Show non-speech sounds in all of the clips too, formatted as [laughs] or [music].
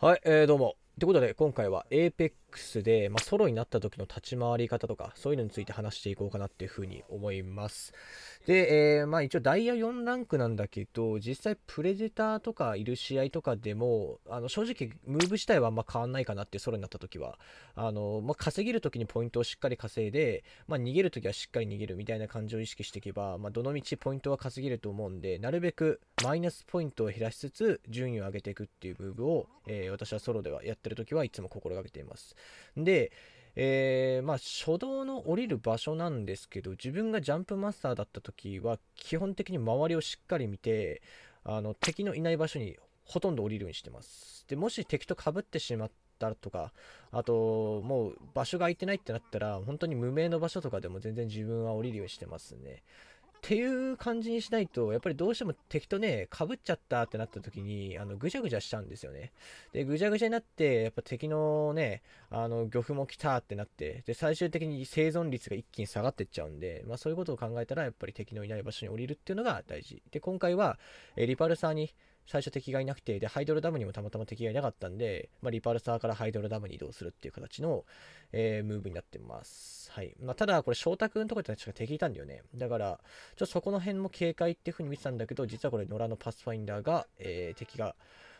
はい、えー、どうも。ということで、今回は a p e c X で、まあ、ソロになった時の立ち回り方とか、そういうのについて話していこうかなっていうふうに思います。で、えー、まあ一応ダイヤ4ランクなんだけど、実際プレデターとかいる試合とかでも、あの正直ムーブ自体はあんま変わんないかなってソロになった時は、あの、まあ、稼げる時にポイントをしっかり稼いで、まあ、逃げる時はしっかり逃げるみたいな感じを意識していけば、まあ、どのみちポイントは稼げると思うんで、なるべくマイナスポイントを減らしつつ順位を上げていくっていうムーブを、えー、私はソロではやってる時はいつも心がけています。で、えー、まあ、初動の降りる場所なんですけど、自分がジャンプマスターだった時は、基本的に周りをしっかり見て、あの、敵のいない場所にほとんど降りるようにしてます。で、もし敵と被ってしまったとか、あと、もう場所が空いてないってなったら、本当に無名の場所とかでも全然自分は降りるようにしてますね。っていう感じにしないと、やっぱりどうしても敵とね、かぶっちゃったってなった時に、あの、ぐちゃぐちゃしちゃうんですよね。で、ぐちゃぐちゃになって、やっぱ敵のね、あの、漁夫も来たってなって、で、最終的に生存率が一気に下がってっちゃうんで、まあそういうことを考えたら、やっぱり敵のいない場所に降りるっていうのが大事。で、今回は、えリパルサーに、最初敵がいなくて、で、ハイドルダムにもたまたま敵がいなかったんで、まあ、リパルサーからハイドルダムに移動するっていう形の、えー、ムーブになってます。はい。まあ、ただ、これ、翔太くんとかって確か敵いたんだよね。だから、ちょっとそこの辺も警戒っていう風に見てたんだけど、実はこれ、野良のパスファインダーが、えー、敵が、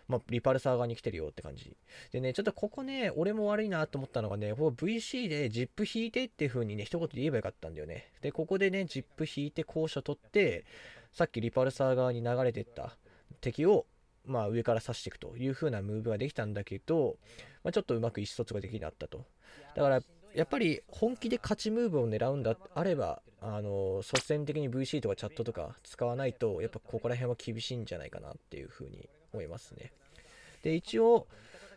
まあ、リパルサー側に来てるよって感じ。でね、ちょっとここね、俺も悪いなと思ったのがね、ここ VC でジップ引いてっていう風にね、一言で言えばよかったんだよね。で、ここでね、ZIP 引いて高舎取って、さっきリパルサー側に流れてった敵を、まあ、上から刺していくという風なムーブができたんだけど、まあ、ちょっとうまく意思疎通ができなかったと。だからやっぱり本気で勝ちムーブを狙うんだあればあの率先的に VC とかチャットとか使わないとやっぱここら辺は厳しいんじゃないかなっていうふうに思いますね。で一応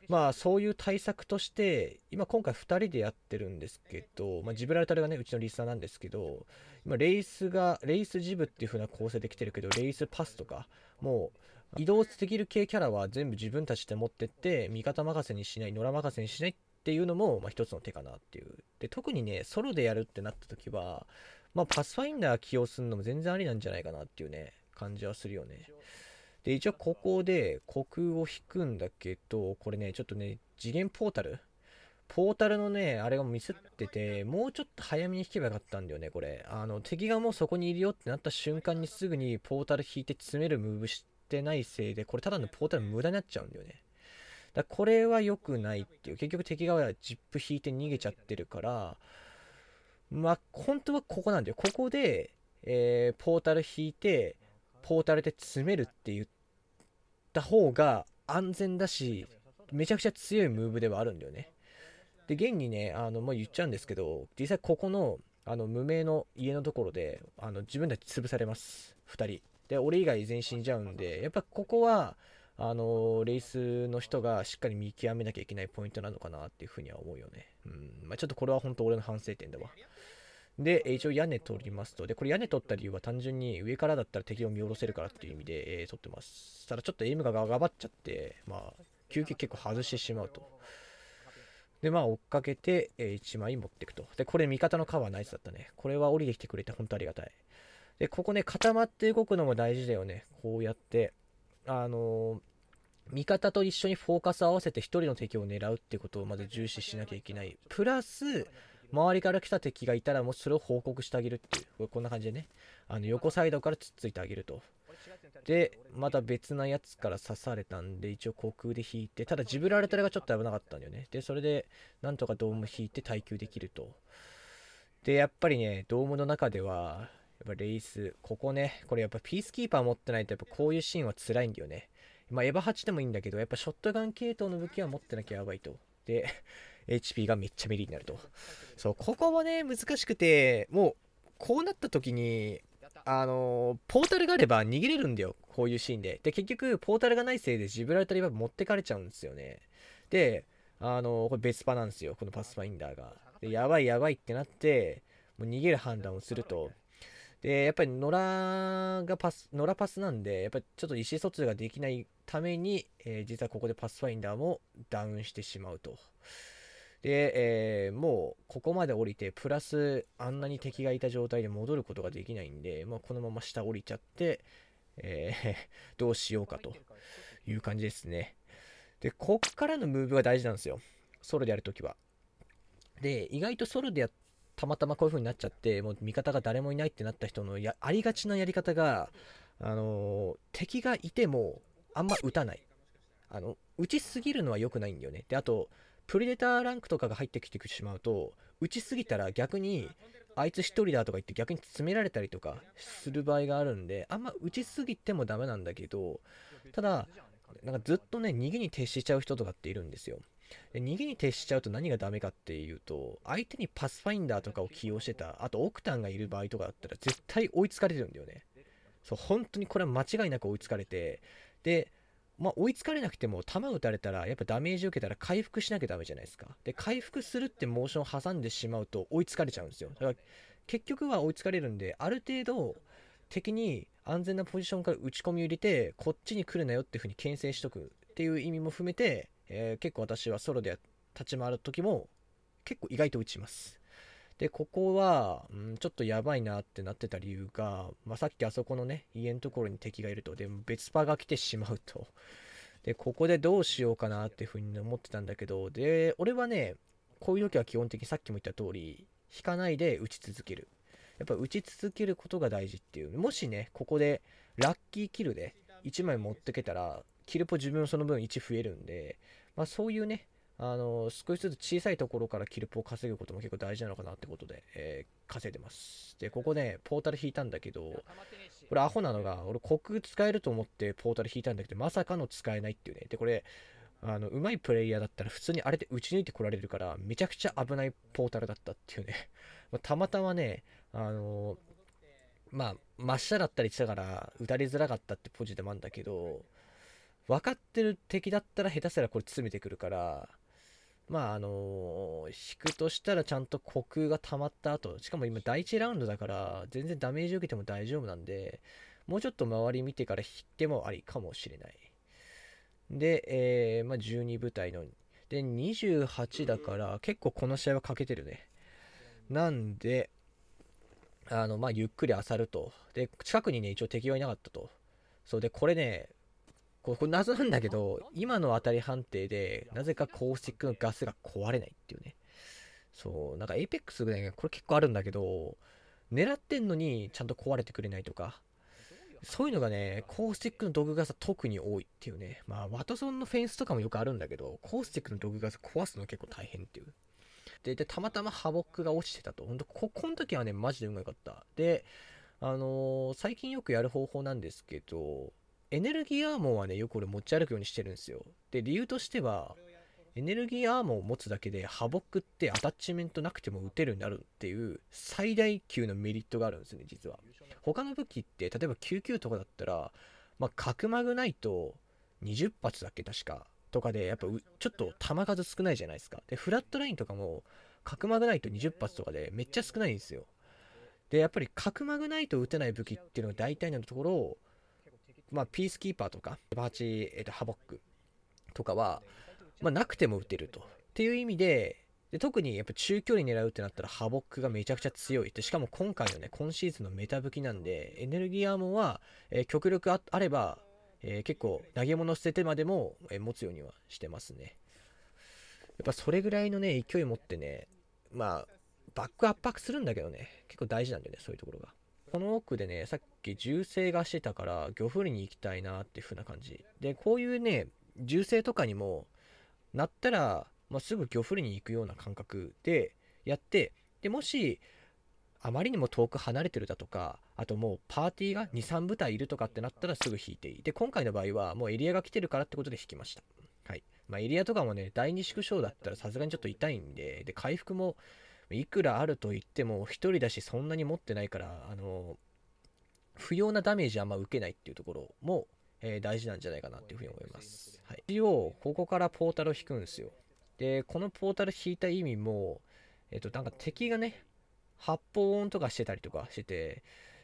まあそういう対策として今今回2人でやってるんですけど、まあ、ジブラルタルがねうちのリスナーなんですけど今レイスがレイスジブっていう風な構成できてるけどレイスパスとかもう移動できる系キャラは全部自分たちで持ってって味方任せにしない野良任せにしないっていうのも、まあ、一つの手かなっていうで特にねソロでやるってなった時はまあパスファインダー起用するのも全然ありなんじゃないかなっていうね感じはするよねで一応ここで虚空を引くんだけどこれねちょっとね次元ポータルポータルのね、あれがミスってて、もうちょっと早めに引けばよかったんだよね、これ。あの、敵がもうそこにいるよってなった瞬間にすぐにポータル引いて詰めるムーブしてないせいで、これただのポータル無駄になっちゃうんだよね。だこれは良くないっていう。結局敵側はジップ引いて逃げちゃってるから、まあ、本当はここなんだよ。ここで、えー、ポータル引いて、ポータルで詰めるって言った方が安全だし、めちゃくちゃ強いムーブではあるんだよね。で、現にね、あの、ま言っちゃうんですけど、実際ここの、あの、無名の家のところで、あの、自分たち潰されます。2人。で、俺以外全員死んじゃうんで、やっぱここは、あの、レースの人がしっかり見極めなきゃいけないポイントなのかなっていうふうには思うよね。うん。まあ、ちょっとこれは本当俺の反省点だわ。で、一応屋根取りますと。で、これ屋根取った理由は単純に上からだったら敵を見下ろせるからっていう意味で、えー、取ってます。ただちょっとエイムががばっちゃって、まあ、休憩結構外してしまうと。で、まあ、追っかけて、えー、1枚持っていくと。で、これ、味方のカバーナイスだったね。これは降りてきてくれて、本当ありがたい。で、ここね、固まって動くのも大事だよね。こうやって、あのー、味方と一緒にフォーカスを合わせて1人の敵を狙うってことをまず重視しなきゃいけない。プラス、周りから来た敵がいたら、もうそれを報告してあげるっていう。こんな感じでね、あの横サイドからつっついてあげると。で、また別なやつから刺されたんで、一応航空で引いて、ただジブラルタルがちょっと危なかったんだよね。で、それで、なんとかドーム引いて耐久できると。で、やっぱりね、ドームの中では、やっぱレイス、ここね、これやっぱピースキーパー持ってないと、やっぱこういうシーンは辛いんだよね。まあ、エヴァ8でもいいんだけど、やっぱショットガン系統の武器は持ってなきゃやばいと。で、HP [laughs] がめっちゃメリになると。そう、ここもね、難しくて、もう、こうなった時に、あのー、ポータルがあれば逃げれるんだよ、こういうシーンで。で、結局、ポータルがないせいでジブラルタリは持ってかれちゃうんですよね。で、あのー、これ別パなんですよ、このパスファインダーが。で、やばいやばいってなって、もう逃げる判断をすると。で、やっぱり野良がパス、野良パスなんで、やっぱりちょっと意思疎通ができないために、えー、実はここでパスファインダーもダウンしてしまうと。で、えー、もうここまで降りて、プラスあんなに敵がいた状態で戻ることができないんで、まあ、このまま下降りちゃって、えー、[laughs] どうしようかという感じですね。で、こっからのムーブが大事なんですよ。ソロでやるときは。で、意外とソロでやたまたまこういう風になっちゃって、もう味方が誰もいないってなった人のやありがちなやり方が、あのー、敵がいてもあんま打たない。あの、打ちすぎるのは良くないんだよね。で、あと、プレデターランクとかが入ってきてしまうと打ちすぎたら逆にあいつ1人だとか言って逆に詰められたりとかする場合があるんであんま打ちすぎてもダメなんだけどただなんかずっとね逃げに徹しちゃう人とかっているんですよで逃げに徹しちゃうと何がダメかっていうと相手にパスファインダーとかを起用してたあとオクタンがいる場合とかだったら絶対追いつかれるんだよねそう本当にこれは間違いなく追いつかれてでまあ、追いつかれなくても、弾打たれたら、やっぱダメージ受けたら回復しなきゃダメじゃないですか。で、回復するってモーション挟んでしまうと追いつかれちゃうんですよ。だから、結局は追いつかれるんで、ある程度、敵に安全なポジションから打ち込みを入れて、こっちに来るなよっていうふうに牽制しとくっていう意味も含めて、えー、結構私はソロで立ち回る時も、結構意外と打ちます。で、ここは、うん、ちょっとやばいなってなってた理由が、まあ、さっきあそこのね、家のところに敵がいると。で、別パが来てしまうと。[laughs] で、ここでどうしようかなっていうふうに思ってたんだけど、で、俺はね、こういう時は基本的にさっきも言った通り、引かないで打ち続ける。やっぱ打ち続けることが大事っていう。もしね、ここでラッキーキルで1枚持ってけたら、キルポ自分その分1増えるんで、まあそういうね、あの少しずつ小さいところからキルプを稼ぐことも結構大事なのかなってことで、えー、稼いでます。で、ここね、ポータル引いたんだけど、これアホなのが、俺、コク使えると思ってポータル引いたんだけど、まさかの使えないっていうね。で、これ、あの、うまいプレイヤーだったら普通にあれで打ち抜いてこられるから、めちゃくちゃ危ないポータルだったっていうね。[laughs] またまたまね、あのー、まあ、真下だったりしたから、打たれづらかったってポジでもあるんだけど、分かってる敵だったら下手すらこれ詰めてくるから、まああの引くとしたらちゃんと虚空が溜まった後、しかも今第1ラウンドだから全然ダメージ受けても大丈夫なんで、もうちょっと周り見てから引いてもありかもしれない。で、えー、まあ、12部隊の、で、28だから結構この試合は欠けてるね。なんで、あの、まあ、ゆっくり漁ると。で、近くにね、一応敵はいなかったと。そうで、これね、これ謎なんだけど、今の当たり判定で、なぜかコースティックのガスが壊れないっていうね。そう、なんかエイペックスぐらいがこれ結構あるんだけど、狙ってんのにちゃんと壊れてくれないとか、そういうのがね、コースティックの毒ガスは特に多いっていうね。まあ、ワトソンのフェンスとかもよくあるんだけど、コースティックの毒ガス壊すの結構大変っていう。で、でたまたまハボックが落ちてたと。ほんと、こ、この時はね、マジでうまかった。で、あのー、最近よくやる方法なんですけど、エネルギーアーモンはね、よく俺持ち歩くようにしてるんですよ。で、理由としては、エネルギーアーモンを持つだけで、ハボックってアタッチメントなくても撃てるようになるっていう最大級のメリットがあるんですね、実は。他の武器って、例えば99とかだったら、まあ、角マグないと20発だっけ、確か。とかで、やっぱちょっと弾数少ないじゃないですか。で、フラットラインとかも、角マグないと20発とかでめっちゃ少ないんですよ。で、やっぱり角マグないと撃てない武器っていうのが大体のところを、まあ、ピースキーパーとか、バーチ、えっと、ハボックとかは、まあ、なくても打てると。っていう意味で、で特にやっぱ中距離狙うってなったらハボックがめちゃくちゃ強いってしかも今回のね今シーズンのメタ武器なんでエネルギーアーモンは、えー、極力あれば、えー、結構投げ物捨ててまでも、えー、持つようにはしてますねやっぱそれぐらいのね勢い持ってねまあバック圧迫するんだけどね結構大事なんだよねそういうところがこの奥でねさっ期銃声がしてたから漁夫に行きたいなっていう風な感じでこういうね銃声とかにもなったら、まあ、すぐ漁夫に行くような感覚でやってでもしあまりにも遠く離れてるだとかあともうパーティーが23部隊いるとかってなったらすぐ引いていいで今回の場合はもうエリアが来てるからってことで引きましたはいまあ、エリアとかもね第2縮小だったらさすがにちょっと痛いんでで回復もいくらあると言っても1人だしそんなに持ってないからあのー不要なダメージあんま受けないっていうところも、えー、大事なんじゃないかなっていうふうに思います。はい、一応、ここからポータルを引くんですよ。で、このポータル引いた意味も、えっ、ー、と、なんか敵がね、発砲音とかしてたりとかしてて、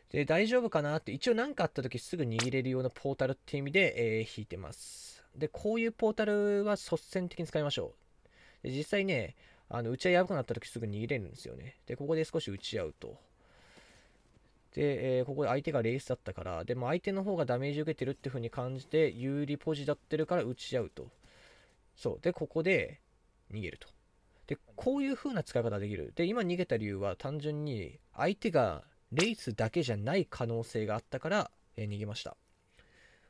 で、大丈夫かなって、一応何かあった時すぐ握れるようなポータルって意味で、えー、引いてます。で、こういうポータルは率先的に使いましょう。で、実際ね、あの、打ち合いやばくなった時すぐ逃げれるんですよね。で、ここで少し打ち合うと。で、えー、ここで相手がレースだったから、でも相手の方がダメージ受けてるっていう風に感じて、有利ポジだってるから打ち合うと。そう。で、ここで逃げると。で、こういう風な使い方できる。で、今逃げた理由は単純に、相手がレースだけじゃない可能性があったから、えー、逃げました。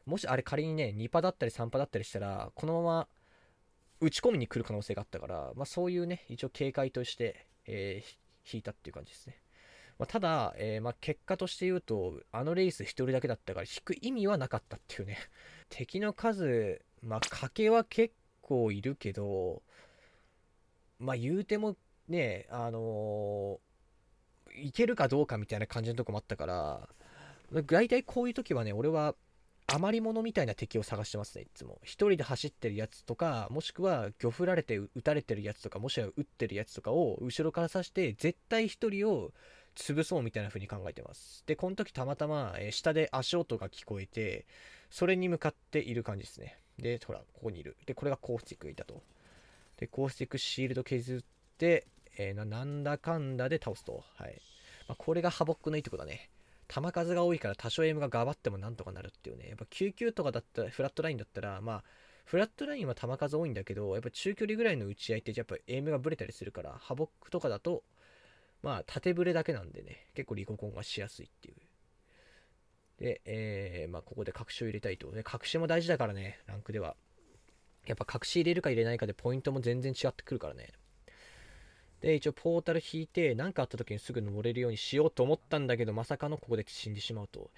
もしあれ仮にね、2パだったり3パだったりしたら、このまま打ち込みに来る可能性があったから、まあ、そういうね、一応警戒として、えー、引いたっていう感じですね。まあ、ただ、えー、まあ、結果として言うと、あのレース1人だけだったから引く意味はなかったっていうね。[laughs] 敵の数、まあ、賭けは結構いるけど、まあ、言うてもね、あのー、いけるかどうかみたいな感じのとこもあったから、大体こういう時はね、俺は余り物みたいな敵を探してますね、いつも。1人で走ってるやつとか、もしくは、漁夫られて撃たれてるやつとか、もしくは撃ってるやつとかを後ろから刺して、絶対1人を潰そうみたいな風に考えてます。で、この時たまたま、えー、下で足音が聞こえて、それに向かっている感じですね。で、ほら、ここにいる。で、これがコースティックいたと。で、コースティックシールド削って、えー、なんだかんだで倒すと。はい。まあ、これがハボックのいいとこだね。球数が多いから多少エムががばってもなんとかなるっていうね。やっぱ9急とかだったら、フラットラインだったら、まあ、フラットラインは球数多いんだけど、やっぱ中距離ぐらいの打ち合いって、やっぱエイムがブレたりするから、ハボックとかだと、まあ、縦ブレだけなんでね、結構リココンがしやすいっていう。で、えー、まあ、ここで隠しを入れたいと。で、隠しも大事だからね、ランクでは。やっぱ隠し入れるか入れないかでポイントも全然違ってくるからね。で、一応ポータル引いて、何かあった時にすぐ登れるようにしようと思ったんだけど、まさかのここで死んでしまうと。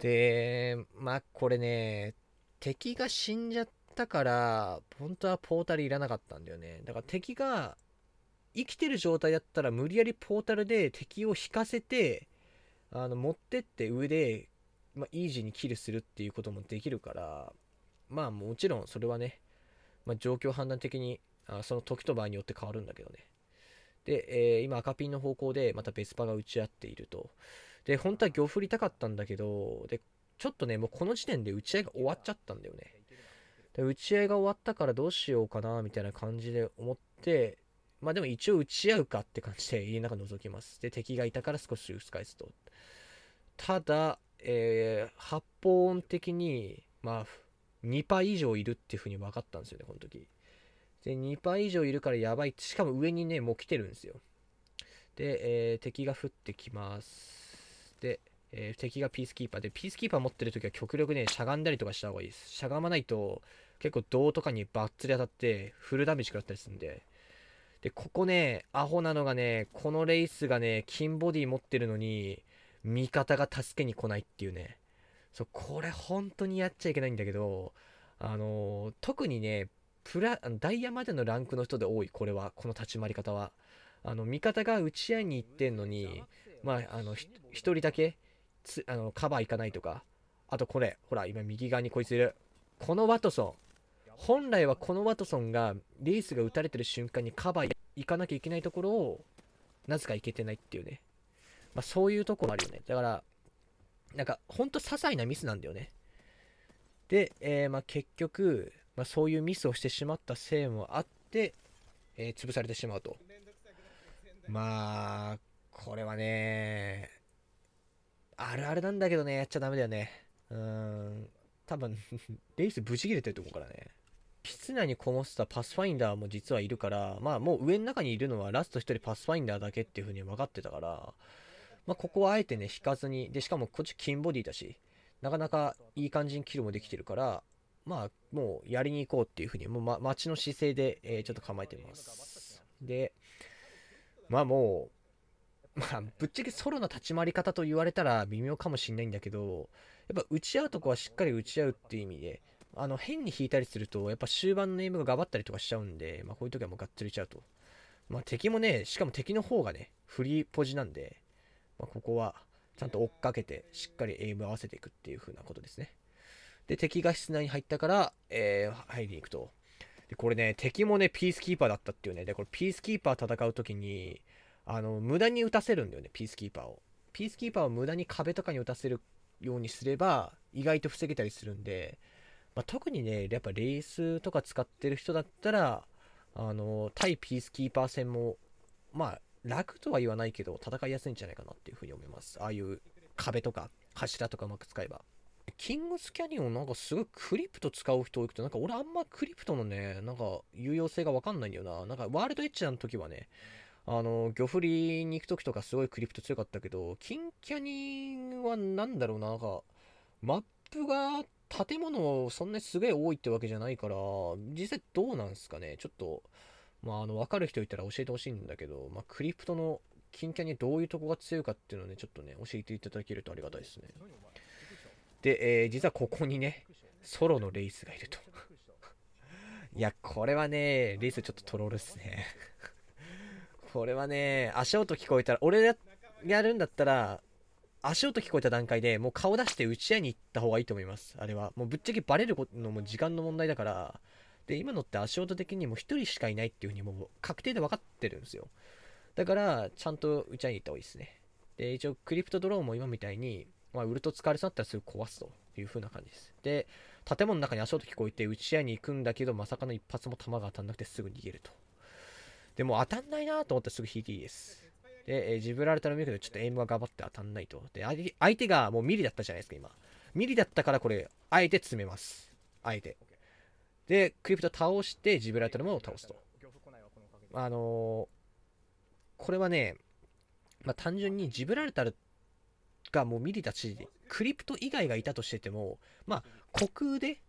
で、まあ、これね、敵が死んじゃったから、本当はポータルいらなかったんだよね。だから敵が生きてる状態だったら無理やりポータルで敵を引かせてあの持ってって上で、まあ、イージーにキルするっていうこともできるからまあもちろんそれはね、まあ、状況判断的にあその時と場合によって変わるんだけどねで、えー、今赤ピンの方向でまたベスパが打ち合っているとで本当は魚振りたかったんだけどでちょっとねもうこの時点で打ち合いが終わっちゃったんだよねで打ち合いが終わったからどうしようかなみたいな感じで思ってまあでも一応撃ち合うかって感じで家の中覗きます。で、敵がいたから少し薄返すと。ただ、えー、発砲音的に、まあ、2倍以上いるっていう風に分かったんですよね、この時。で、2倍以上いるからやばいしかも上にね、もう来てるんですよ。で、えー、敵が降ってきます。で、えー、敵がピースキーパーで、ピースキーパー持ってる時は極力ね、しゃがんだりとかした方がいいです。しゃがまないと、結構銅とかにバッツリ当たって、フルダメージ食らったりするんで、で、ここね、アホなのがね、このレイスがね、金ボディ持ってるのに、味方が助けに来ないっていうね。そう、これ本当にやっちゃいけないんだけど、あのー、特にね、プラ、ダイヤまでのランクの人で多い、これは、この立ち回り方は。あの、味方が打ち合いに行ってんのに、まあ、あの、一人だけ、つ、あの、カバー行かないとか。あとこれ、ほら、今右側にこいついる。このワトソン。本来はこのワトソンがレースが打たれてる瞬間にカバー行かなきゃいけないところをなぜか行けてないっていうね、まあ、そういうとこもあるよねだからなんかほんと些細なミスなんだよねで、えー、まあ、結局、まあ、そういうミスをしてしまったせいもあって、えー、潰されてしまうとまあこれはねあるあるなんだけどねやっちゃダメだよねうん多分 [laughs] レースブチ切れてると思うからね室内にこもってたパスファインダーも実はいるから、まあもう上の中にいるのはラスト1人パスファインダーだけっていう風に分かってたから、まあここはあえてね、引かずに、で、しかもこっち金ボディだし、なかなかいい感じにキルもできてるから、まあもうやりに行こうっていう風に、もう、ま、待ちの姿勢で、えー、ちょっと構えてます。で、まあもう、まあぶっちゃけソロの立ち回り方と言われたら微妙かもしんないんだけど、やっぱ打ち合うとこはしっかり打ち合うっていう意味で、あの変に引いたりすると、やっぱ終盤のエイムががばったりとかしちゃうんで、まあ、こういう時はもうがっつりちゃうと。まあ、敵もね、しかも敵の方がね、フリーポジなんで、まあ、ここはちゃんと追っかけて、しっかりエイム合わせていくっていう風なことですね。で、敵が室内に入ったから、えー、入りに行くと。で、これね、敵もね、ピースキーパーだったっていうね。で、これピースキーパー戦う時に、あの、無駄に打たせるんだよね、ピースキーパーを。ピースキーパーを無駄に壁とかに打たせるようにすれば、意外と防げたりするんで、まあ、特にね、やっぱレースとか使ってる人だったら、あの、対ピースキーパー戦も、まあ、楽とは言わないけど、戦いやすいんじゃないかなっていうふうに思います。ああいう壁とか柱とかうまく使えば。キングスキャニオンなんかすごいクリプト使う人多くて、なんか俺あんまクリプトのね、なんか有用性がわかんないんだよな。なんかワールドエッジの時はね、あの、魚振りに行く時とかすごいクリプト強かったけど、キンキャニはなんだろうな、なんか、マップが建物そんなにすげえ多いってわけじゃないから、実際どうなんすかねちょっと、まあ、あの、わかる人いたら教えてほしいんだけど、まあ、クリプトの金券にどういうとこが強いかっていうのをね、ちょっとね、教えていただけるとありがたいですね。で、えー、実はここにね、ソロのレイスがいると。いや、これはね、レイスちょっとトロールっすね。[laughs] これはね、足音聞こえたら、俺がやるんだったら、足音聞こえた段階でもう顔出して打ち合いに行った方がいいと思います。あれは。もうぶっちゃけバレるのも時間の問題だから、で、今のって足音的にもう1人しかいないっていう風にもう確定で分かってるんですよ。だから、ちゃんと打ち合いに行った方がいいですね。で、一応クリプトドローンも今みたいに、まあ、ウルト使われそうだったらすぐ壊すという風な感じです。で、建物の中に足音聞こえて打ち合いに行くんだけど、まさかの一発も弾が当たんなくてすぐ逃げると。でも当たんないなと思ったらすぐ引いていいです。で、えー、ジブラルタルミルクでちょっとエイムが頑張って当たんないと。で、相手がもうミリだったじゃないですか、今。ミリだったからこれ、あえて詰めます。あえて。で、クリプト倒して、ジブラルタルも倒すと。あのー、これはね、まあ、単純にジブラルタルがもうミリだし、クリプト以外がいたとしてても、まあ、虚空で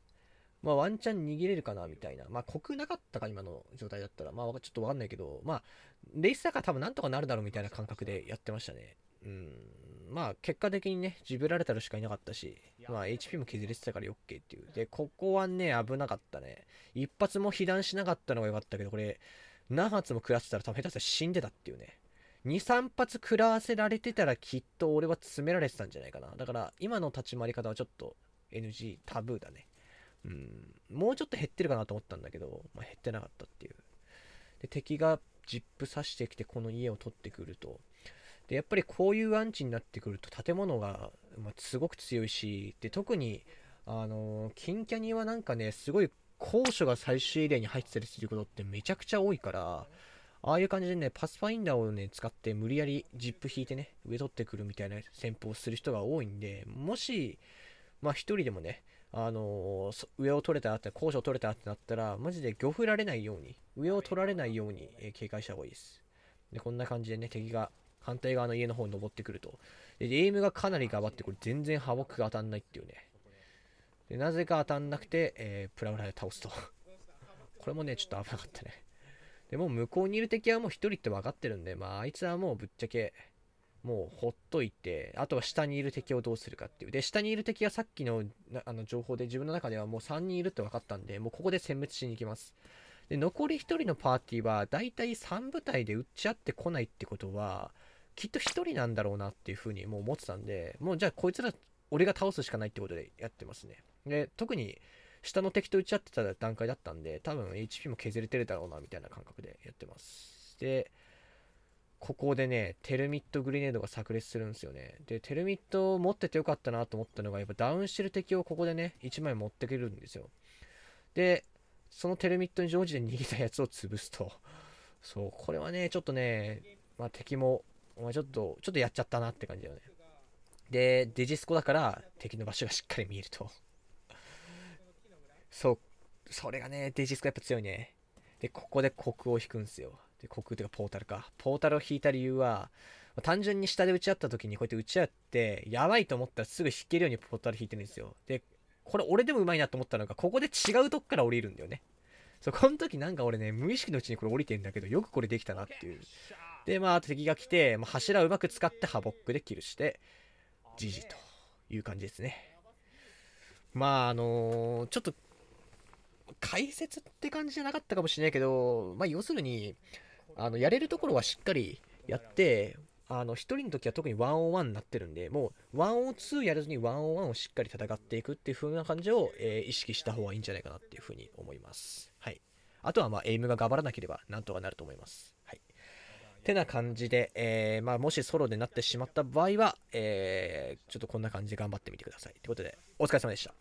まあ、ワンチャン逃げれるかな、みたいな。まあ、濃くなかったか、今の状態だったら。まあ、ちょっとわかんないけど、まあ、レースだから多分なんとかなるだろう、みたいな感覚でやってましたね。うん。まあ、結果的にね、ジブラルタルしかいなかったし、まあ、HP も削れてたから OK っていう。で、ここはね、危なかったね。一発も被弾しなかったのが良かったけど、これ、何発も食らってたら多分下手したら死んでたっていうね。2、3発食らわせられてたらきっと俺は詰められてたんじゃないかな。だから今の立ち回り方はちょっと NG タブーだね。うん、もうちょっと減ってるかなと思ったんだけど、まあ、減ってなかったっていう。で、敵がジップ刺してきてこの家を取ってくると。で、やっぱりこういうアンチになってくると建物が、まあ、すごく強いし、で、特に、あのー、金キャニはなんかね、すごい高所が最終エリアに入ってたりすることってめちゃくちゃ多いから、ああいう感じでね、パスファインダーをね、使って無理やりジップ引いてね、上取ってくるみたいな戦法をする人が多いんで、もし、まあ一人でもね、あの上を取れたって高所取れたってなったらマジで漁夫られないように上を取られないように、え警戒した方がいいですでこんな感じでね敵が反対側の家の方に登ってくるとでエイムがかなり頑張ってこれ全然ハボックが当たんないっていうねでなぜか当たんなくて、えー、プラウラで倒すと [laughs] これもねちょっと危なかったねでも向こうにいる敵はもう1人って分かってるんでまああいつはもうぶっちゃけもうほっといて、あとは下にいる敵をどうするかっていう。で、下にいる敵はさっきのあの情報で自分の中ではもう3人いるって分かったんで、もうここで殲滅しに行きます。で、残り1人のパーティーは、だいたい3部隊で撃ち合ってこないってことは、きっと1人なんだろうなっていうふうにもう思ってたんで、もうじゃあこいつら、俺が倒すしかないってことでやってますね。で、特に、下の敵と撃ち合ってた段階だったんで、多分 HP も削れてるだろうな、みたいな感覚でやってます。で、ここでね、テルミットグレネードが炸裂するんですよね。で、テルミットを持っててよかったなと思ったのが、やっぱダウンしてる敵をここでね、1枚持ってけるんですよ。で、そのテルミットに常時で逃げたやつを潰すと。そう、これはね、ちょっとね、まあ、敵も、お前ちょっと、ちょっとやっちゃったなって感じだよね。で、デジスコだから敵の場所がしっかり見えると。そう、それがね、デジスコやっぱ強いね。で、ここでコクを引くんですよ。で、虚空というかポータルか。ポータルを引いた理由は、単純に下で打ち合った時にこうやって打ち合って、やばいと思ったらすぐ引けるようにポータル引いてるんですよ。で、これ俺でもうまいなと思ったのが、ここで違うとこから降りるんだよね。そう、この時なんか俺ね、無意識のうちにこれ降りてんだけど、よくこれできたなっていう。で、まあ、敵が来て、まあ、柱をうまく使ってハボックでキルして、じじという感じですね。まあ、あのー、ちょっと、解説って感じじゃなかったかもしれないけど、まあ、要するに、あのやれるところはしっかりやってあの1人の時は特に 1on1 になってるんでもう 1on2 やらずに 1on1 をしっかり戦っていくっていう風な感じを、えー、意識した方がいいんじゃないかなっていう風に思います、はい、あとはまあエイムが頑張らなければなんとかなると思います、はい、てな感じで、えー、まあ、もしソロでなってしまった場合は、えー、ちょっとこんな感じで頑張ってみてくださいということでお疲れ様でした